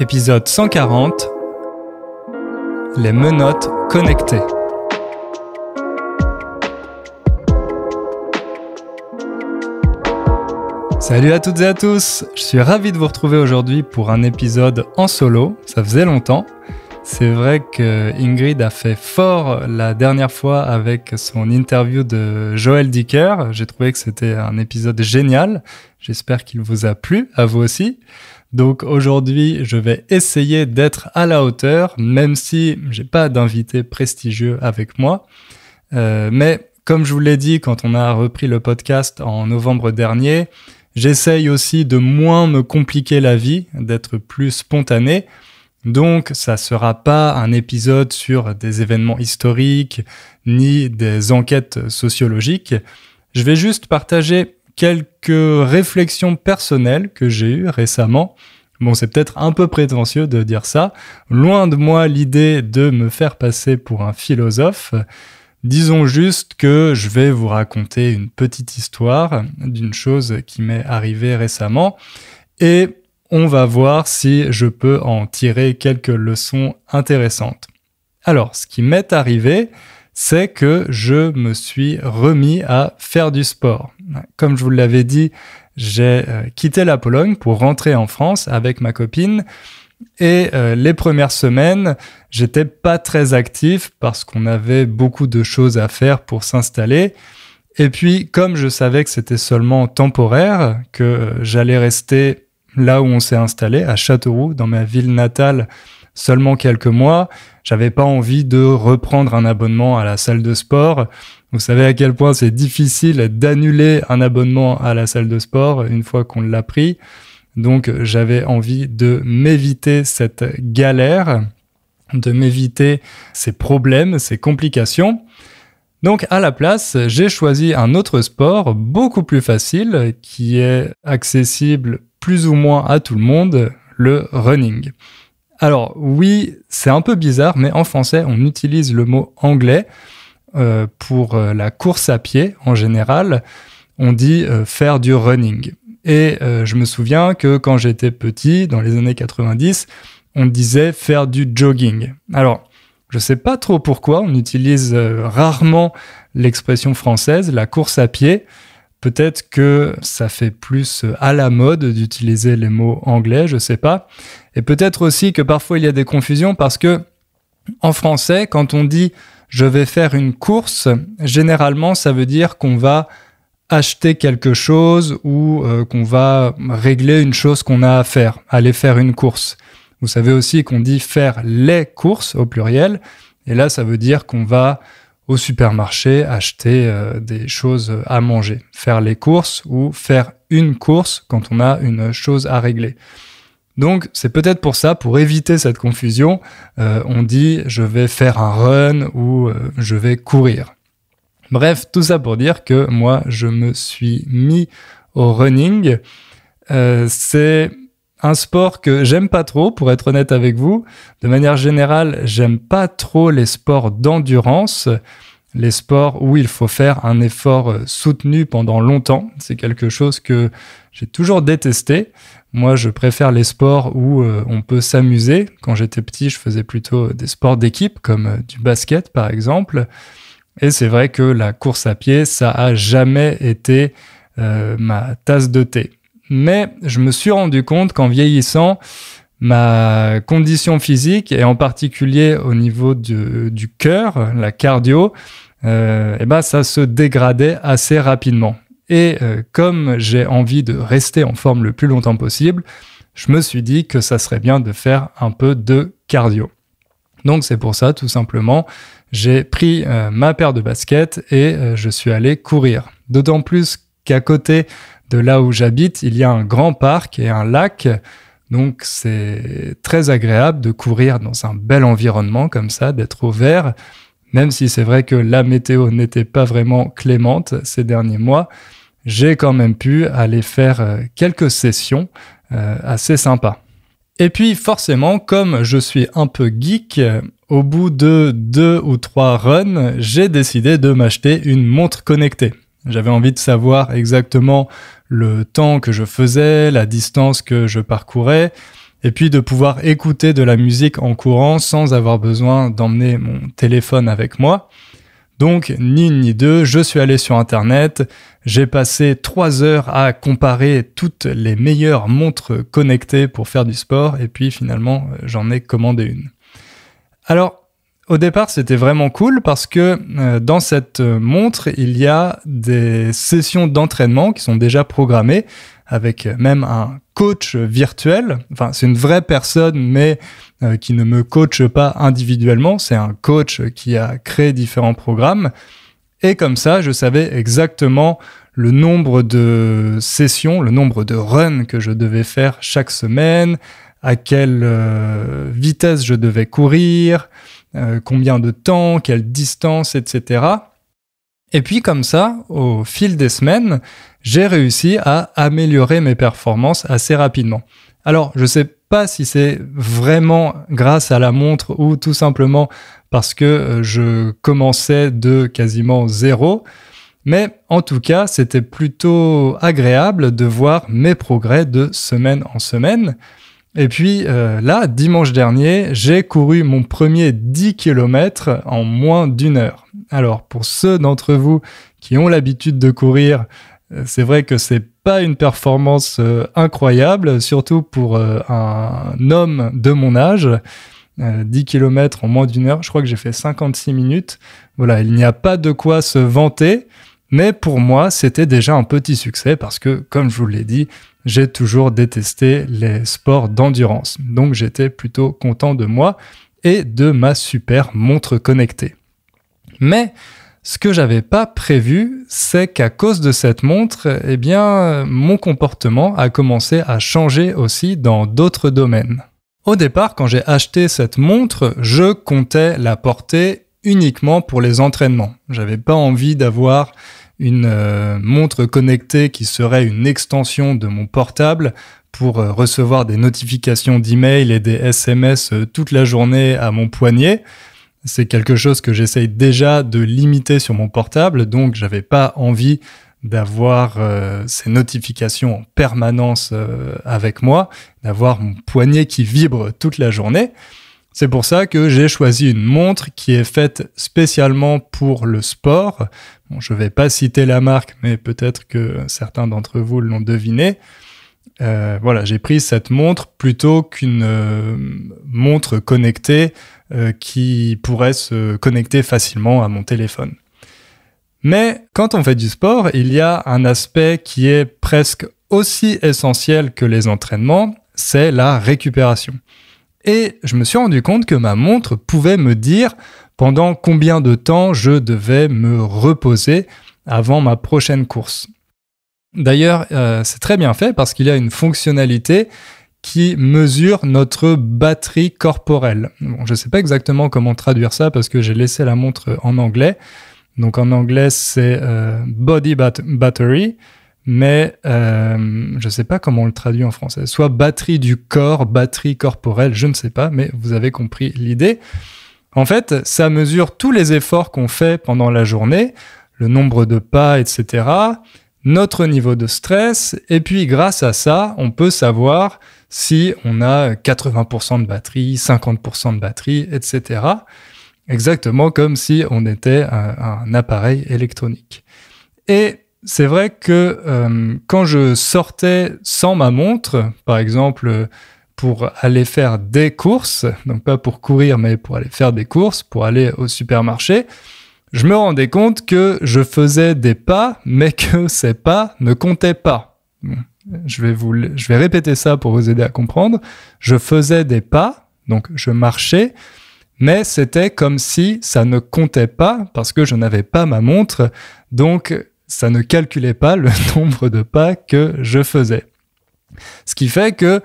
épisode 140 Les menottes connectées. Salut à toutes et à tous, je suis ravi de vous retrouver aujourd'hui pour un épisode en solo, ça faisait longtemps. C'est vrai que Ingrid a fait fort la dernière fois avec son interview de Joël Dicker. J'ai trouvé que c'était un épisode génial. J'espère qu'il vous a plu, à vous aussi. Donc aujourd'hui, je vais essayer d'être à la hauteur, même si j'ai pas d'invité prestigieux avec moi. Euh, mais comme je vous l'ai dit quand on a repris le podcast en novembre dernier, j'essaye aussi de moins me compliquer la vie, d'être plus spontané. Donc, ça sera pas un épisode sur des événements historiques ni des enquêtes sociologiques. Je vais juste partager quelques réflexions personnelles que j'ai eues récemment. Bon, c'est peut-être un peu prétentieux de dire ça. Loin de moi l'idée de me faire passer pour un philosophe. Disons juste que je vais vous raconter une petite histoire d'une chose qui m'est arrivée récemment et on va voir si je peux en tirer quelques leçons intéressantes. Alors, ce qui m'est arrivé, c'est que je me suis remis à faire du sport. Comme je vous l'avais dit, j'ai euh, quitté la Pologne pour rentrer en France avec ma copine. Et euh, les premières semaines, j'étais pas très actif parce qu'on avait beaucoup de choses à faire pour s'installer. Et puis, comme je savais que c'était seulement temporaire, que euh, j'allais rester là où on s'est installé, à Châteauroux, dans ma ville natale, seulement quelques mois. J'avais pas envie de reprendre un abonnement à la salle de sport. Vous savez à quel point c'est difficile d'annuler un abonnement à la salle de sport une fois qu'on l'a pris. Donc j'avais envie de m'éviter cette galère, de m'éviter ces problèmes, ces complications. Donc à la place, j'ai choisi un autre sport beaucoup plus facile qui est accessible plus ou moins à tout le monde, le running. Alors oui, c'est un peu bizarre, mais en français, on utilise le mot anglais euh, pour euh, la course à pied en général. On dit euh, faire du running. Et je me souviens que quand j'étais petit, dans les années 90, on disait faire du jogging. Alors, je ne sais pas trop pourquoi on utilise rarement l'expression française, la course à pied, Peut-être que ça fait plus euh, à la mode d'utiliser les mots anglais, je sais pas. Et peut-être aussi que parfois il y a des confusions parce que en français, quand on dit je vais faire une course, généralement ça veut dire qu'on va acheter quelque chose ou euh, qu'on va régler une chose qu'on a à faire, aller faire une course. Vous savez aussi qu'on dit faire les courses au pluriel. Et là, ça veut dire qu'on va au supermarché, acheter euh, des choses à manger, faire les courses ou faire une course quand on a une chose à régler. Donc c'est peut-être pour ça, pour éviter cette confusion, euh, on dit je vais faire un run ou euh, je vais courir. Bref, tout ça pour dire que moi je me suis mis au running. c'est un sport que j'aime pas trop, pour être honnête avec vous. De manière générale, j'aime pas trop les sports d'endurance, les sports où il faut faire un effort euh, soutenu pendant longtemps. C'est quelque chose que j'ai toujours détesté. Moi, je préfère les sports où euh, on peut s'amuser. Quand j'étais petit, je faisais plutôt euh, des sports d'équipe, comme du basket, par exemple. Et c'est vrai que la course à pied, ça a jamais été ma tasse de thé mais je me suis rendu compte qu'en vieillissant, ma condition physique, et en particulier au niveau du, cœur, la cardio, euh, eh ben, ça se dégradait assez rapidement. Et euh, comme j'ai envie de rester en forme le plus longtemps possible, je me suis dit que ça serait bien de faire un peu de cardio. Donc c'est pour ça, tout simplement, j'ai pris euh, ma paire de baskets et je suis allé courir. D'autant plus qu'à côté de là où j'habite, il y a un grand parc et un lac. Donc c'est très agréable de courir dans un bel environnement comme ça, d'être au vert, même si c'est vrai que la météo n'était pas vraiment clémente ces derniers mois. J'ai quand même pu aller faire euh, quelques sessions euh, assez sympas. Et puis forcément, comme je suis un peu geek, euh, au bout de deux ou trois runs, j'ai décidé de m'acheter une montre connectée. J'avais envie de savoir exactement le temps que je faisais, la distance que je parcourais, et puis de pouvoir écouter de la musique en courant sans avoir besoin d'emmener mon téléphone avec moi. Donc, ni une ni deux, je suis allé sur Internet, j'ai passé trois heures à comparer toutes les meilleures montres connectées pour faire du sport, et puis finalement, euh, j'en ai commandé une. Alors, au départ, c'était vraiment cool parce que euh, dans cette euh, montre, il y a des sessions d'entraînement qui sont déjà programmées avec euh, même un coach virtuel. Enfin, c'est une vraie personne, mais qui ne me coache pas individuellement. C'est un coach qui a créé différents programmes. Et comme ça, je savais exactement le nombre de sessions, le nombre de runs que je devais faire chaque semaine, à quelle vitesse je devais courir, euh, combien de temps, quelle distance, etc. Et puis comme ça, au fil des semaines, j'ai réussi à améliorer mes performances assez rapidement. Alors, je ne sais pas si c'est vraiment grâce à la montre ou tout simplement parce que euh, je commençais de quasiment zéro, mais en tout cas, c'était plutôt agréable de voir mes progrès de semaine en semaine. Et puis euh, là, dimanche dernier, j'ai couru mon premier 10 km en moins d'une heure. Alors pour ceux d'entre vous qui ont l'habitude de courir, euh, c'est vrai que c'est pas une performance euh, incroyable, surtout pour un homme de mon âge. 10 km en moins d'une heure, je crois que j'ai fait 56 minutes. Voilà, il n'y a pas de quoi se vanter, mais pour moi, c'était déjà un petit succès parce que, comme je vous l'ai dit, j'ai toujours détesté les sports d'endurance. Donc j'étais plutôt content de moi et de ma super montre connectée. Mais ce que j'avais pas prévu, c'est qu'à cause de cette montre, eh bien, mon comportement a commencé à changer aussi dans d'autres domaines. Au départ, quand j'ai acheté cette montre, je comptais la porter uniquement pour les entraînements. J'avais pas envie d'avoir une euh, montre connectée qui serait une extension de mon portable pour euh, recevoir des notifications d'email et des SMS euh, toute la journée à mon poignet. C'est quelque chose que j'essaye déjà de limiter sur mon portable, donc j'avais pas envie d'avoir ces notifications en permanence avec moi, d'avoir mon poignet qui vibre toute la journée. C'est pour ça que j'ai choisi une montre qui est faite spécialement pour le sport. Bon, je ne vais pas citer la marque, mais peut-être que certains d'entre vous l'ont deviné. Euh, voilà, j'ai pris cette montre plutôt qu'une euh, montre connectée euh, qui pourrait se connecter facilement à mon téléphone. Mais quand on fait du sport, il y a un aspect qui est presque aussi essentiel que les entraînements, c'est la récupération et je me suis rendu compte que ma montre pouvait me dire pendant combien de temps je devais me reposer avant ma prochaine course. D'ailleurs, euh, c'est très bien fait parce qu'il y a une fonctionnalité qui mesure notre batterie corporelle. je ne sais pas exactement comment traduire ça parce que j'ai laissé la montre en anglais. Donc en anglais, c'est euh, body battery mais euh, je ne sais pas comment on le traduit en français. Soit batterie du corps, batterie corporelle, je ne sais pas, mais vous avez compris l'idée. En fait, ça mesure tous les efforts qu'on fait pendant la journée, le nombre de pas, etc., notre niveau de stress, et puis grâce à ça, on peut savoir si on a 80% de batterie, 50% de batterie, etc. Exactement comme si on était un appareil électronique. Et c'est vrai que euh, quand je sortais sans ma montre, par exemple pour aller faire des courses, donc pas pour courir, mais pour aller faire des courses, pour aller au supermarché, je me rendais compte que je faisais des pas, mais que ces pas ne comptaient pas. je, vais vous, je vais répéter ça pour vous aider à comprendre. Je faisais des pas, donc je marchais, mais c'était comme si ça ne comptait pas parce que je n'avais pas ma montre. Donc ça ne calculait pas le nombre de pas que je faisais. Ce qui fait que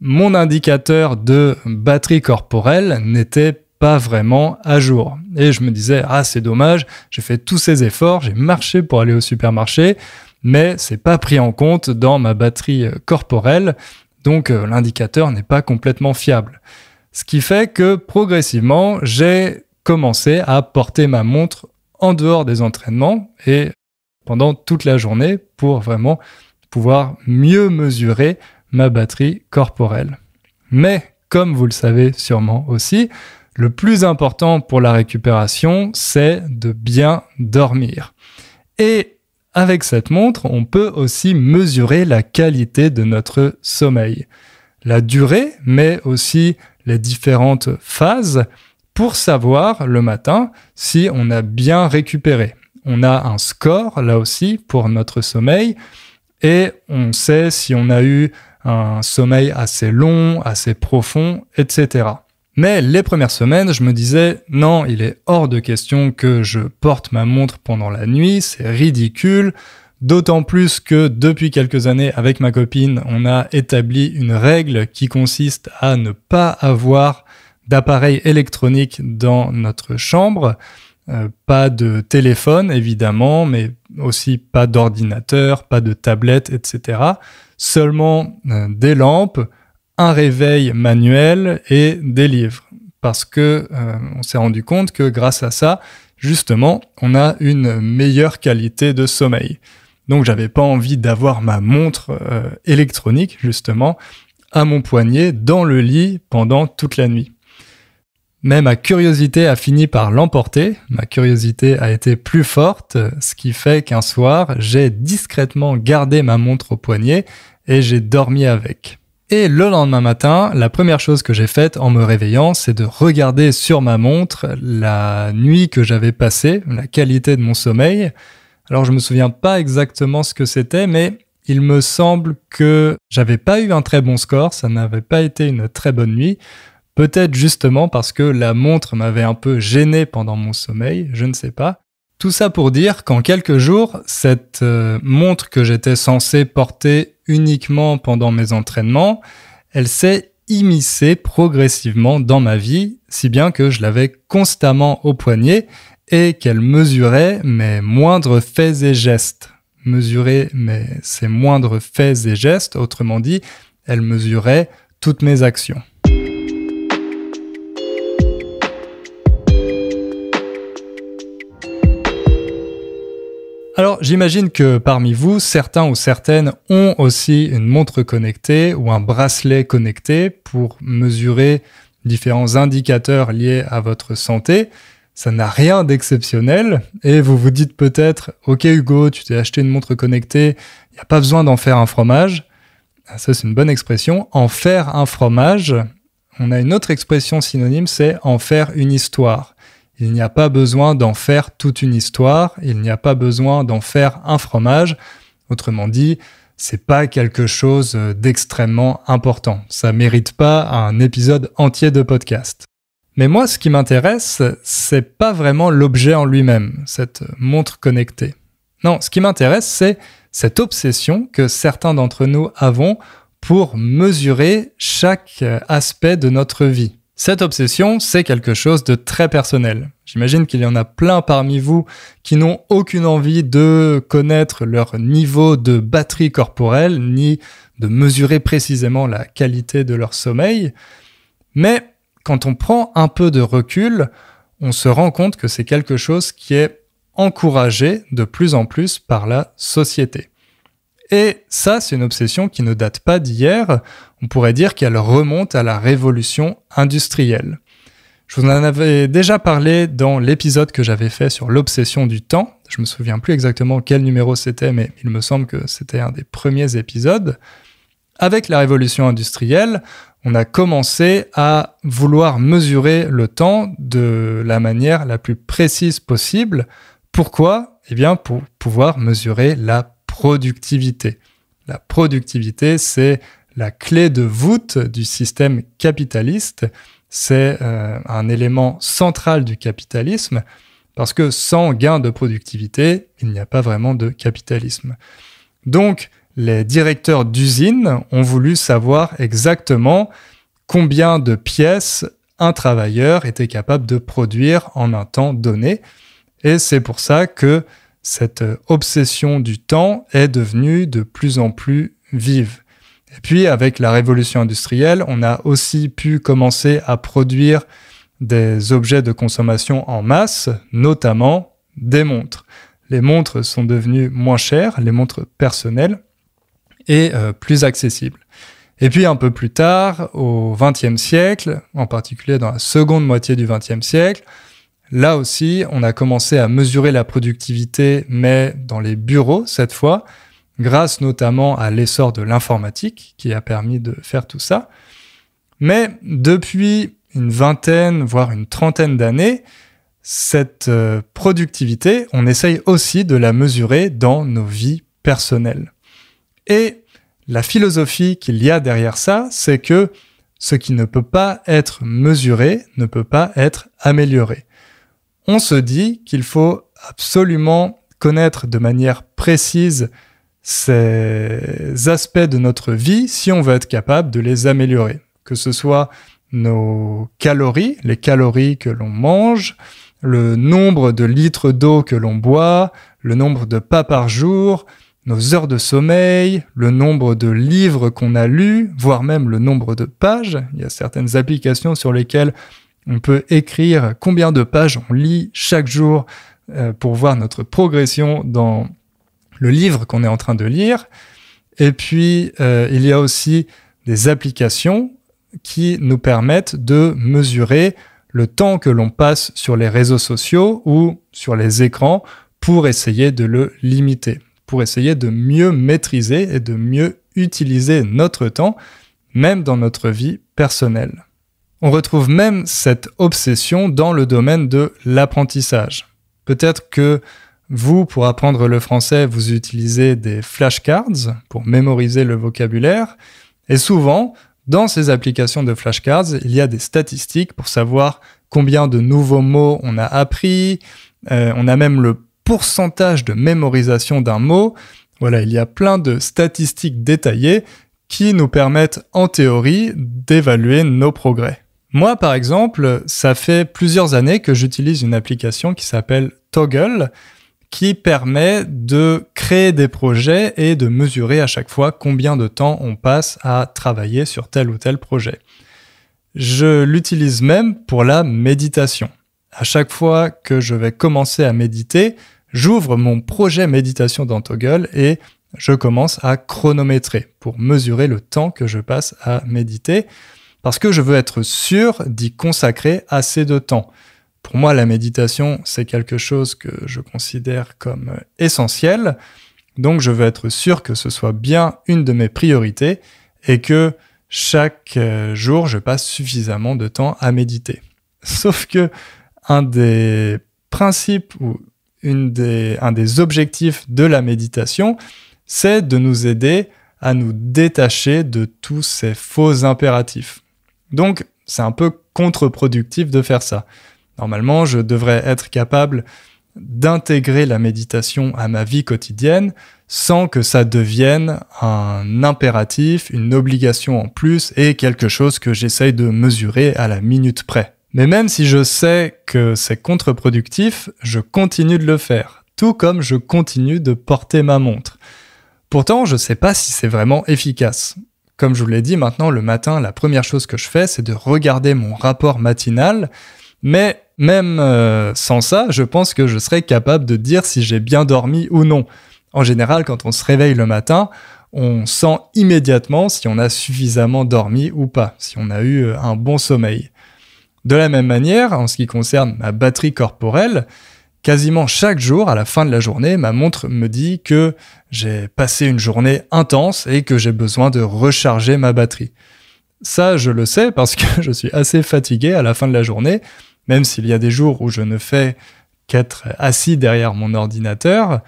mon indicateur de batterie corporelle n'était pas vraiment à jour. Et je me disais, ah, c'est dommage, j'ai fait tous ces efforts, j'ai marché pour aller au supermarché, mais c'est pas pris en compte dans ma batterie euh, corporelle, donc euh, l'indicateur n'est pas complètement fiable. Ce qui fait que progressivement, j'ai commencé à porter ma montre en dehors des entraînements et pendant toute la journée pour vraiment pouvoir mieux mesurer ma batterie corporelle. Mais, comme vous le savez sûrement aussi, le plus important pour la récupération, c'est de bien dormir. Et avec cette montre, on peut aussi mesurer la qualité de notre sommeil, la durée, mais aussi les différentes phases pour savoir le matin si on a bien récupéré on a un score, là aussi, pour notre sommeil, et on sait si on a eu un sommeil assez long, assez profond, etc. Mais les premières semaines, je me disais, non, il est hors de question que je porte ma montre pendant la nuit, c'est ridicule, d'autant plus que depuis quelques années, avec ma copine, on a établi une règle qui consiste à ne pas avoir d'appareil électronique dans notre chambre. Euh, pas de téléphone, évidemment, mais aussi pas d'ordinateur, pas de tablette, etc. Seulement euh, des lampes, un réveil manuel et des livres. Parce que euh, on s'est rendu compte que grâce à ça, justement, on a une meilleure qualité de sommeil. Donc j'avais pas envie d'avoir ma montre électronique, justement, à mon poignet dans le lit pendant toute la nuit. Mais ma curiosité a fini par l'emporter, ma curiosité a été plus forte, ce qui fait qu'un soir, j'ai discrètement gardé ma montre au poignet et j'ai dormi avec. Et le lendemain matin, la première chose que j'ai faite en me réveillant, c'est de regarder sur ma montre la nuit que j'avais passée, la qualité de mon sommeil. Alors je me souviens pas exactement ce que c'était, mais il me semble que j'avais pas eu un très bon score, ça n'avait pas été une très bonne nuit. Peut-être justement parce que la montre m'avait un peu gêné pendant mon sommeil, je ne sais pas. Tout ça pour dire qu'en quelques jours, cette euh, montre que j'étais censé porter uniquement pendant mes entraînements, elle s'est immiscée progressivement dans ma vie, si bien que je l'avais constamment au poignet et qu'elle mesurait mes moindres faits et gestes. Mesurer mes, moindres faits et gestes, autrement dit, elle mesurait toutes mes actions. Alors j'imagine que parmi vous, certains ou certaines ont aussi une montre connectée ou un bracelet connecté pour mesurer différents indicateurs liés à votre santé. Ça n'a rien d'exceptionnel et vous vous dites peut-être, ok Hugo, tu t'es acheté une montre connectée, il n'y a pas besoin d'en faire un fromage. Ah, ça c'est une bonne expression. En faire un fromage, on a une autre expression synonyme, c'est en faire une histoire. Il n'y a pas besoin d'en faire toute une histoire, il n'y a pas besoin d'en faire un fromage. Autrement dit, c'est pas quelque chose d'extrêmement important. Ça mérite pas un épisode entier de podcast. Mais moi, ce qui m'intéresse, c'est pas vraiment l'objet en lui-même, cette montre connectée. Non, ce qui m'intéresse, c'est cette obsession que certains d'entre nous avons pour mesurer chaque aspect de notre vie. Cette obsession, c'est quelque chose de très personnel. J'imagine qu'il y en a plein parmi vous qui n'ont aucune envie de connaître leur niveau de batterie corporelle, ni de mesurer précisément la qualité de leur sommeil. Mais quand on prend un peu de recul, on se rend compte que c'est quelque chose qui est encouragé de plus en plus par la société. Et ça, c'est une obsession qui ne date pas d'hier. On pourrait dire qu'elle remonte à la révolution industrielle. Je vous en avais déjà parlé dans l'épisode que j'avais fait sur l'obsession du temps. Je me souviens plus exactement quel numéro c'était, mais il me semble que c'était un des premiers épisodes. Avec la révolution industrielle, on a commencé à vouloir mesurer le temps de la manière la plus précise possible. Pourquoi Eh bien, pour pouvoir mesurer la productivité. La productivité, c'est la clé de voûte du système capitaliste. C'est euh, un élément central du capitalisme parce que sans gain de productivité, il n'y a pas vraiment de capitalisme. Donc, les directeurs d'usines ont voulu savoir exactement combien de pièces un travailleur était capable de produire en un temps donné. Et c'est pour ça que cette euh, obsession du temps est devenue de plus en plus vive. Et puis avec la révolution industrielle, on a aussi pu commencer à produire des objets de consommation en masse, notamment des montres. Les montres sont devenues moins chères, les montres personnelles, et euh, plus accessibles. Et puis un peu plus tard, au XXe siècle, en particulier dans la seconde moitié du XXe siècle, Là aussi, on a commencé à mesurer la productivité, mais dans les bureaux cette fois, grâce notamment à l'essor de l'informatique qui a permis de faire tout ça. Mais depuis une vingtaine, voire une trentaine d'années, cette euh, productivité, on essaye aussi de la mesurer dans nos vies personnelles. Et la philosophie qu'il y a derrière ça, c'est que ce qui ne peut pas être mesuré ne peut pas être amélioré on se dit qu'il faut absolument connaître de manière précise ces aspects de notre vie si on veut être capable de les améliorer. Que ce soit nos calories, les calories que l'on mange, le nombre de litres d'eau que l'on boit, le nombre de pas par jour, nos heures de sommeil, le nombre de livres qu'on a lus, voire même le nombre de pages. Il y a certaines applications sur lesquelles on peut écrire combien de pages on lit chaque jour euh, pour voir notre progression dans le livre qu'on est en train de lire. Et puis, euh, il y a aussi des applications qui nous permettent de mesurer le temps que l'on passe sur les réseaux sociaux ou sur les écrans pour essayer de le limiter, pour essayer de mieux maîtriser et de mieux utiliser notre temps, même dans notre vie personnelle. On retrouve même cette obsession dans le domaine de l'apprentissage. Peut-être que vous, pour apprendre le français, vous utilisez des flashcards pour mémoriser le vocabulaire. Et souvent, dans ces applications de flashcards, il y a des statistiques pour savoir combien de nouveaux mots on a appris. Euh, on a même le pourcentage de mémorisation d'un mot. Voilà, il y a plein de statistiques détaillées qui nous permettent en théorie d'évaluer nos progrès. Moi, par exemple, ça fait plusieurs années que j'utilise une application qui s'appelle Toggle, qui permet de créer des projets et de mesurer à chaque fois combien de temps on passe à travailler sur tel ou tel projet. Je l'utilise même pour la méditation. À chaque fois que je vais commencer à méditer, j'ouvre mon projet méditation dans Toggle et je commence à chronométrer pour mesurer le temps que je passe à méditer parce que je veux être sûr d'y consacrer assez de temps. Pour moi, la méditation, c'est quelque chose que je considère comme euh, essentiel, donc je veux être sûr que ce soit bien une de mes priorités et que chaque euh, jour, je passe suffisamment de temps à méditer. Sauf que un des principes ou une un des objectifs de la méditation, c'est de nous aider à nous détacher de tous ces faux impératifs. Donc, c'est un peu contre-productif de faire ça. Normalement, je devrais être capable d'intégrer la méditation à ma vie quotidienne sans que ça devienne un impératif, une obligation en plus et quelque chose que j'essaye de mesurer à la minute près. Mais même si je sais que c'est contre-productif, je continue de le faire, tout comme je continue de porter ma montre. Pourtant, je ne sais pas si c'est vraiment efficace. Comme je vous l'ai dit, maintenant le matin, la première chose que je fais, c'est de regarder mon rapport matinal. Mais même euh, sans ça, je pense que je serais capable de dire si j'ai bien dormi ou non. En général, quand on se réveille le matin, on sent immédiatement si on a suffisamment dormi ou pas, si on a eu euh, un bon sommeil. De la même manière, en ce qui concerne ma batterie corporelle, Quasiment chaque jour, à la fin de la journée, ma montre me dit que j'ai passé une journée intense et que j'ai besoin de recharger ma batterie. Ça, je le sais parce que je suis assez fatigué à la fin de la journée, même s'il y a des jours où je ne fais qu'être assis derrière mon ordinateur.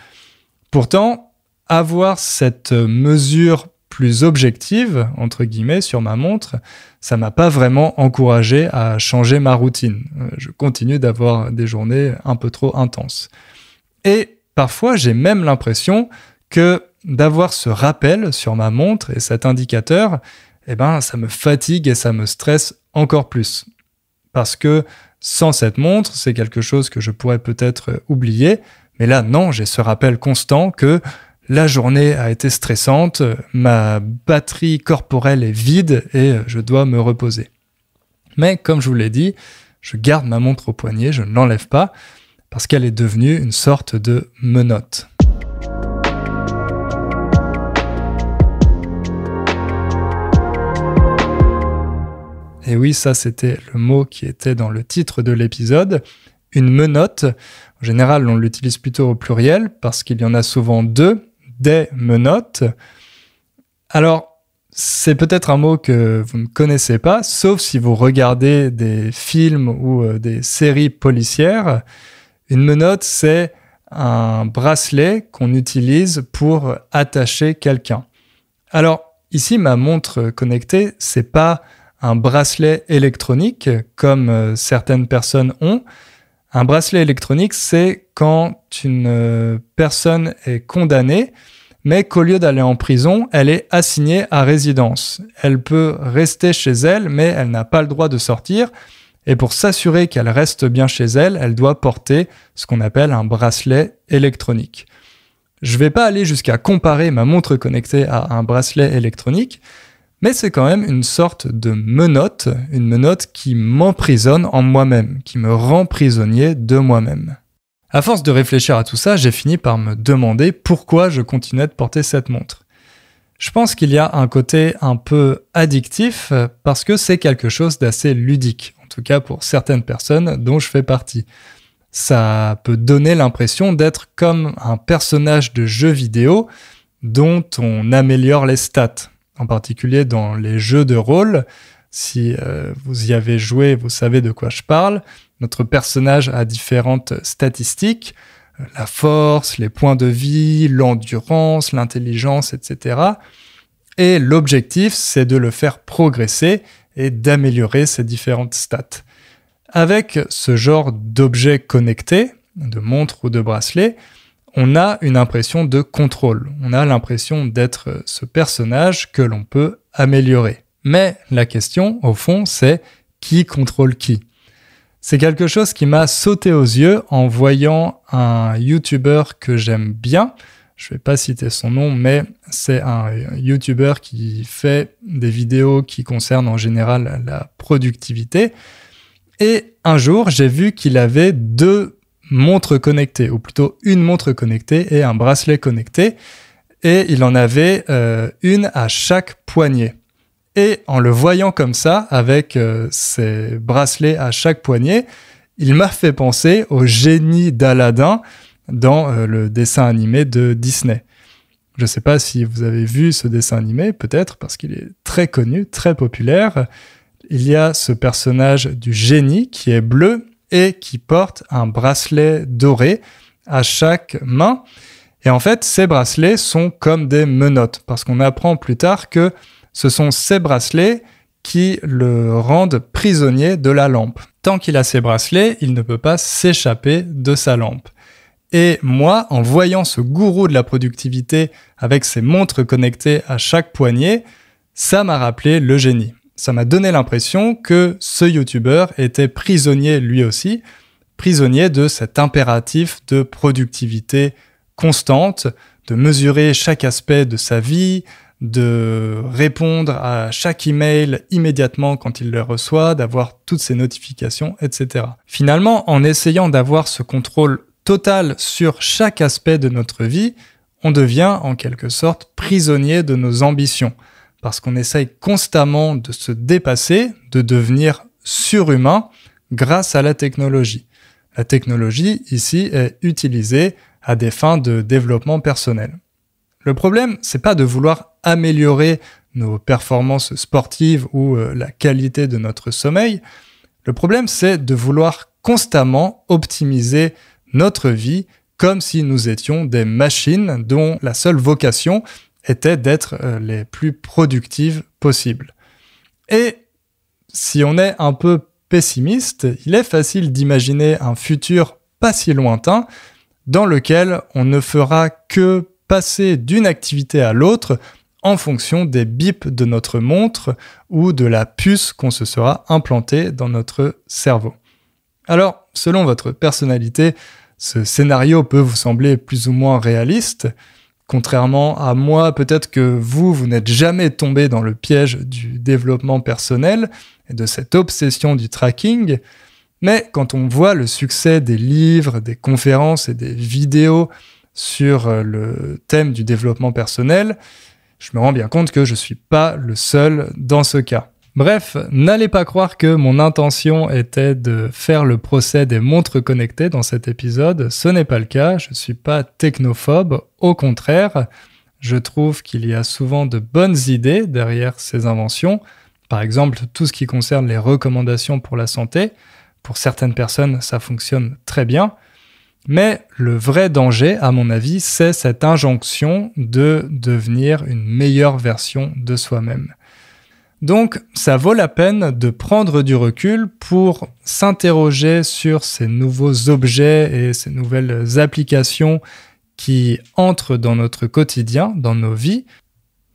Pourtant, avoir cette mesure plus objective, entre guillemets, sur ma montre, ça m'a pas vraiment encouragé à changer ma routine. Euh, je continue d'avoir des journées un peu trop intenses. Et parfois, j'ai même l'impression que d'avoir ce rappel sur ma montre et cet indicateur, eh ben, ça me fatigue et ça me stresse encore plus. Parce que sans cette montre, c'est quelque chose que je pourrais peut-être oublier. Mais là, non, j'ai ce rappel constant que la journée a été stressante, ma batterie corporelle est vide et je dois me reposer. Mais comme je vous l'ai dit, je garde ma montre au poignet, je ne l'enlève pas, parce qu'elle est devenue une sorte de menotte. Et oui, ça c'était le mot qui était dans le titre de l'épisode. Une menotte, en général on l'utilise plutôt au pluriel parce qu'il y en a souvent deux, des menottes. Alors, c'est peut-être un mot que vous ne connaissez pas, sauf si vous regardez des films ou euh, des séries policières. Une menotte, c'est un bracelet qu'on utilise pour attacher quelqu'un. Alors, ici, ma montre connectée, c'est pas un bracelet électronique comme euh, certaines personnes ont, un bracelet électronique, c'est quand une euh, personne est condamnée, mais qu'au lieu d'aller en prison, elle est assignée à résidence. Elle peut rester chez elle, mais elle n'a pas le droit de sortir. Et pour s'assurer qu'elle reste bien chez elle, elle doit porter ce qu'on appelle un bracelet électronique. Je ne vais pas aller jusqu'à comparer ma montre connectée à un bracelet électronique, mais c'est quand même une sorte de menotte, une menotte qui m'emprisonne en moi-même, qui me rend prisonnier de moi-même. À force de réfléchir à tout ça, j'ai fini par me demander pourquoi je continuais de porter cette montre. Je pense qu'il y a un côté un peu addictif parce que c'est quelque chose d'assez ludique, en tout cas pour certaines personnes dont je fais partie. Ça peut donner l'impression d'être comme un personnage de jeu vidéo dont on améliore les stats en particulier dans les jeux de rôle. Si euh, vous y avez joué, vous savez de quoi je parle. Notre personnage a différentes statistiques, euh, la force, les points de vie, l'endurance, l'intelligence, etc. Et l'objectif, c'est de le faire progresser et d'améliorer ses différentes stats. Avec ce genre d'objets connectés, de montre ou de bracelet, on a une impression de contrôle, on a l'impression d'être euh, ce personnage que l'on peut améliorer. Mais la question, au fond, c'est qui contrôle qui C'est quelque chose qui m'a sauté aux yeux en voyant un YouTuber que j'aime bien. Je vais pas citer son nom, mais c'est un euh, YouTuber qui fait des vidéos qui concernent en général la productivité. Et un jour, j'ai vu qu'il avait deux montre connectée, ou plutôt une montre connectée et un bracelet connecté, et il en avait euh, une à chaque poignet. Et en le voyant comme ça, avec euh, ses bracelets à chaque poignet, il m'a fait penser au génie d'Aladin dans euh, le dessin animé de Disney. Je ne sais pas si vous avez vu ce dessin animé, peut-être, parce qu'il est très connu, très populaire. Il y a ce personnage du génie qui est bleu et qui porte un bracelet doré à chaque main. Et en fait, ces bracelets sont comme des menottes, parce qu'on apprend plus tard que ce sont ces bracelets qui le rendent prisonnier de la lampe. Tant qu'il a ses bracelets, il ne peut pas s'échapper de sa lampe. Et moi, en voyant ce gourou de la productivité avec ses montres connectées à chaque poignet, ça m'a rappelé le génie ça m'a donné l'impression que ce youtubeur était prisonnier lui aussi, prisonnier de cet impératif de productivité constante, de mesurer chaque aspect de sa vie, de répondre à chaque email immédiatement quand il le reçoit, d'avoir toutes ses notifications, etc. Finalement, en essayant d'avoir ce contrôle total sur chaque aspect de notre vie, on devient en quelque sorte prisonnier de nos ambitions parce qu'on essaye constamment de se dépasser, de devenir surhumain grâce à la technologie. La technologie, ici, est utilisée à des fins de développement personnel. Le problème, c'est pas de vouloir améliorer nos performances sportives ou euh, la qualité de notre sommeil. Le problème, c'est de vouloir constamment optimiser notre vie comme si nous étions des machines dont la seule vocation était d'être euh, les plus productives possibles. Et si on est un peu pessimiste, il est facile d'imaginer un futur pas si lointain dans lequel on ne fera que passer d'une activité à l'autre en fonction des bips de notre montre ou de la puce qu'on se sera implantée dans notre cerveau. Alors, selon votre personnalité, ce scénario peut vous sembler plus ou moins réaliste, Contrairement à moi, peut-être que vous, vous n'êtes jamais tombé dans le piège du développement personnel et de cette obsession du tracking. Mais quand on voit le succès des livres, des conférences et des vidéos sur euh, le thème du développement personnel, je me rends bien compte que je ne suis pas le seul dans ce cas. Bref, n'allez pas croire que mon intention était de faire le procès des montres connectées dans cet épisode, ce n'est pas le cas, je ne suis pas technophobe, au contraire, je trouve qu'il y a souvent de bonnes idées derrière ces inventions, par exemple tout ce qui concerne les recommandations pour la santé, pour certaines personnes ça fonctionne très bien, mais le vrai danger, à mon avis, c'est cette injonction de devenir une meilleure version de soi-même. Donc ça vaut la peine de prendre du recul pour s'interroger sur ces nouveaux objets et ces nouvelles applications qui entrent dans notre quotidien, dans nos vies.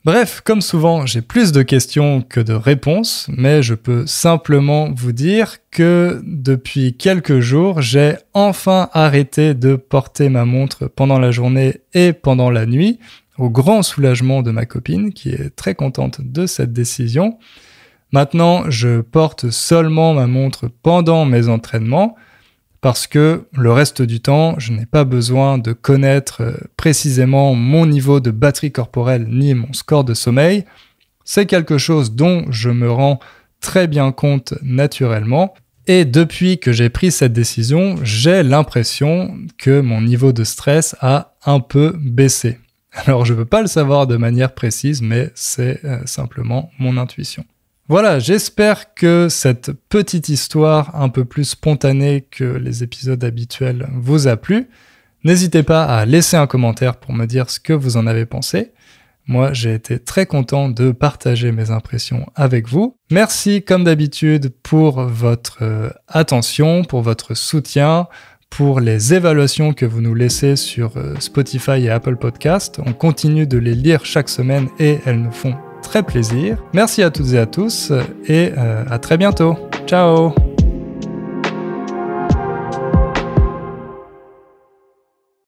Bref, comme souvent, j'ai plus de questions que de réponses, mais je peux simplement vous dire que depuis quelques jours, j'ai enfin arrêté de porter ma montre pendant la journée et pendant la nuit, au grand soulagement de ma copine, qui est très contente de cette décision. Maintenant, je porte seulement ma montre pendant mes entraînements, parce que le reste du temps, je n'ai pas besoin de connaître euh, précisément mon niveau de batterie corporelle ni mon score de sommeil. C'est quelque chose dont je me rends très bien compte naturellement. Et depuis que j'ai pris cette décision, j'ai l'impression que mon niveau de stress a un peu baissé. Alors je ne veux pas le savoir de manière précise, mais c'est euh, simplement mon intuition. Voilà, j'espère que cette petite histoire un peu plus spontanée que les épisodes habituels vous a plu. N'hésitez pas à laisser un commentaire pour me dire ce que vous en avez pensé. Moi, j'ai été très content de partager mes impressions avec vous. Merci comme d'habitude pour votre euh, attention, pour votre soutien, pour les évaluations que vous nous laissez sur euh, Spotify et Apple Podcast. On continue de les lire chaque semaine et elles nous font très plaisir. Merci à toutes et à tous et euh, à très bientôt. Ciao